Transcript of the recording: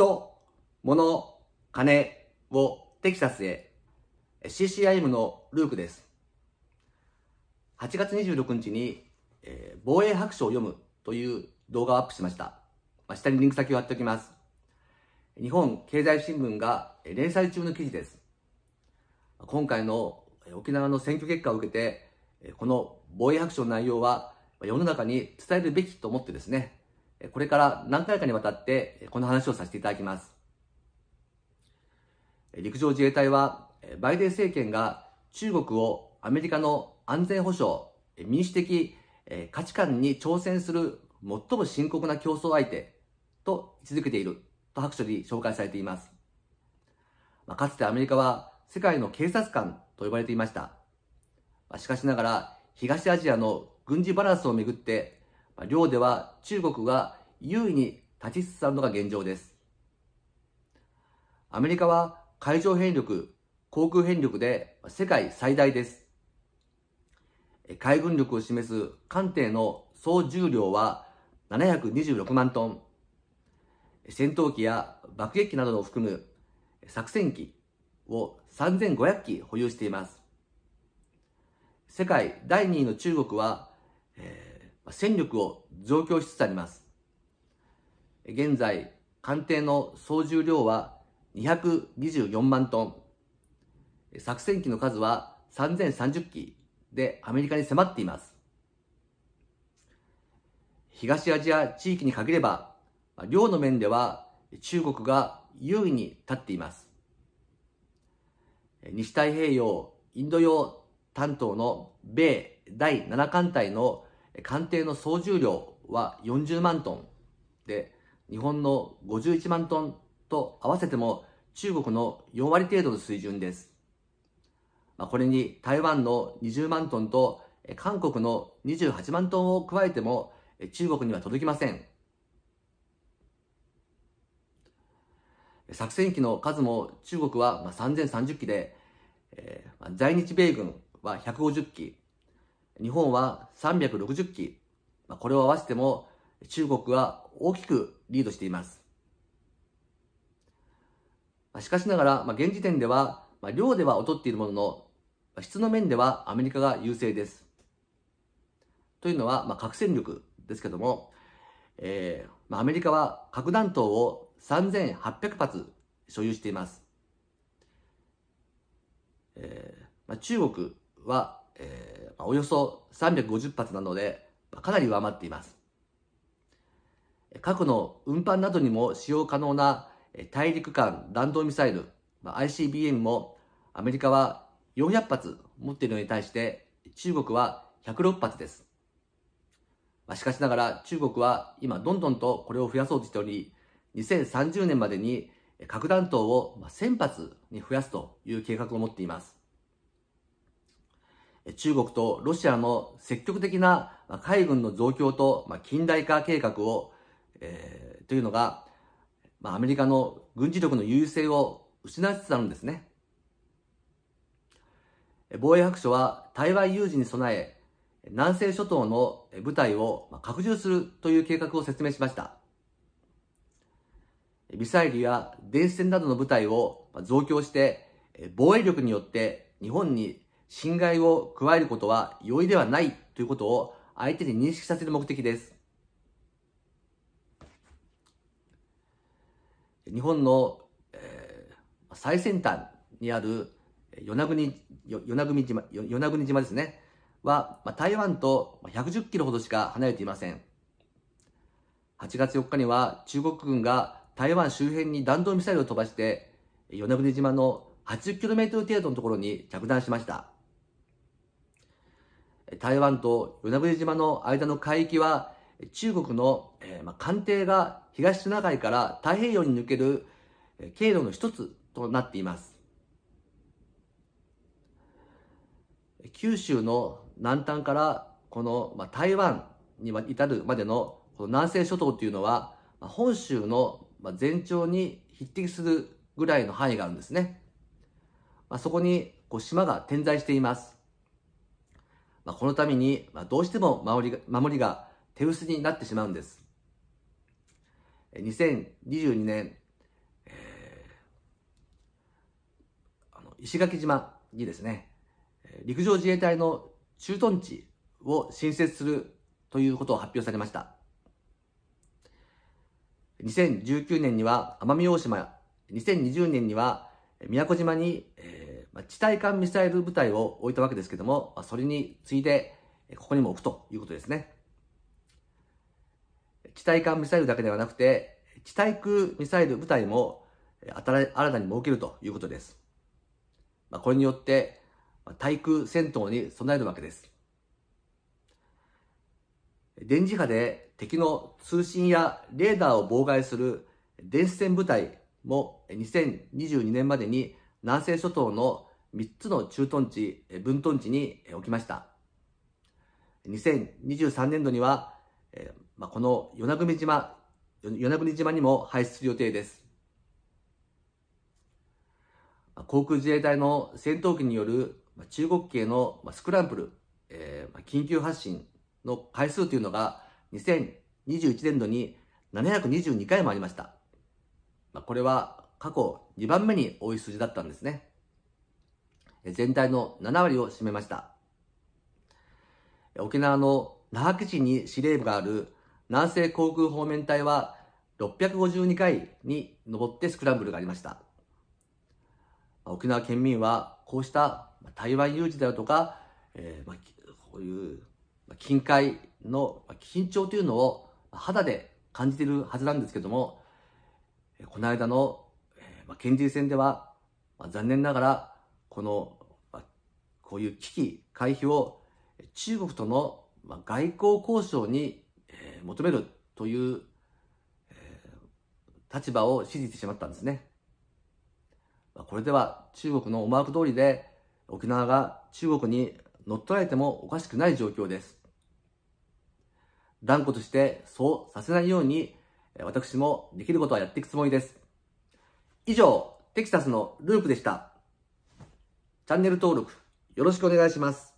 人、物、金をテキサスへ CCIM のルークです。8月26日に、えー、防衛白書を読むという動画をアップしました。まあ、下にリンク先を貼っておきます。日本経済新聞が連載中の記事です。今回の沖縄の選挙結果を受けて、この防衛白書の内容は世の中に伝えるべきと思ってですね、これから何回かにわたってこの話をさせていただきます。陸上自衛隊は、バイデン政権が中国をアメリカの安全保障、民主的価値観に挑戦する最も深刻な競争相手と位置づけていると白書に紹介されています。かつてアメリカは世界の警察官と呼ばれていました。しかしながら東アジアの軍事バランスをめぐって量では中国が優位に立ち進むのが現状です。アメリカは海上兵力、航空兵力で世界最大です。海軍力を示す艦艇の総重量は726万トン。戦闘機や爆撃機などを含む作戦機を3500機保有しています。世界第2位の中国は戦力を増強しつつあります。現在、艦艇の総重量は224万トン、作戦機の数は3030機でアメリカに迫っています。東アジア地域に限れば、量の面では中国が優位に立っています。西太平洋、インド洋担当の米第7艦隊の艦艇の総重量は40万トンで、日本の51万トンと合わせても中国の4割程度の水準です。まあ、これに台湾の20万トンと韓国の28万トンを加えても中国には届きません。作戦機の数も中国は3030機で、えー、在日米軍は150機、日本は360機、まあ、これを合わせても中国は大きくリードしています。しかしながら、まあ、現時点では、まあ、量では劣っているものの、質の面ではアメリカが優勢です。というのは、まあ、核戦力ですけども、えーまあ、アメリカは核弾頭を3800発所有しています。えーまあ、中国は、えーおよそ350発なので、かなり上回っています。過去の運搬などにも使用可能な大陸間弾道ミサイル、ICBM もアメリカは400発持っているのに対して中国は106発です。しかしながら中国は今どんどんとこれを増やそうとしており、2030年までに核弾頭を1000発に増やすという計画を持っています。中国とロシアの積極的な海軍の増強と近代化計画を、えー、というのが、まあ、アメリカの軍事力の優位性を失いつつあるんですね。防衛白書は台湾有事に備え、南西諸島の部隊を拡充するという計画を説明しました。ミサイルや電子戦などの部隊を増強して、防衛力によって日本に侵害を加えることは容易ではないということを相手に認識させる目的です。日本の、えー、最先端にある与那国国島与那国島ですねは、まあ、台湾と110キロほどしか離れていません8月4日には中国軍が台湾周辺に弾道ミサイルを飛ばして与那国島の80キロメートル程度のところに着弾しました台湾と与那国島の間の海域は、中国の、えまあ、艦艇が東シナ海から太平洋に抜ける経路の一つとなっています。九州の南端からこの、まあ、台湾に至るまでのこの南西諸島というのは、まあ、本州の全長に匹敵するぐらいの範囲があるんですね。まあ、そこにこう島が点在しています。まあ、このために、まあ、どうしても守りが守りが手薄になってしまうんです。2022年、えー、あの石垣島にですね、陸上自衛隊の駐屯地を新設するということを発表されました。2019年には奄美大島、2020年には宮古島に、えーまあ、地対艦ミサイル部隊を置いたわけですけども、それに次いで、ここにも置くということですね。地対艦ミサイルだけではなくて、地対空ミサイル部隊も新たに設けるということです。まあ、これによって、対空戦闘に備えるわけです。電磁波で敵の通信やレーダーを妨害する電子戦部隊も2022年までに南西諸島の3つの駐屯地、分屯地に置きました。2023年度には、えまあ、この与那国島、与那国島にも廃出する予定です。航空自衛隊の戦闘機による中国系のスクランブル、えー、緊急発進の回数というのが2021年度に722回もありました。これは過去2番目に多い数字だったんですね。全体の7割を占めました。沖縄の那覇基地に司令部がある南西航空方面隊は652回に上ってスクランブルがありました。沖縄県民はこうした台湾有事だとか、えー、まあ、こういう近海の緊張というのを肌で感じているはずなんですけども、この間のまあ、県知事選では、まあ、残念ながら、この、まあ、こういう危機回避を中国との外交交渉に、えー、求めるという、えー、立場を支持してしまったんですね。まあ、これでは中国の思惑通りで沖縄が中国に乗っ取られてもおかしくない状況です。断固としてそうさせないように私もできることはやっていくつもりです。以上、テキサスのループでした。チャンネル登録よろしくお願いします。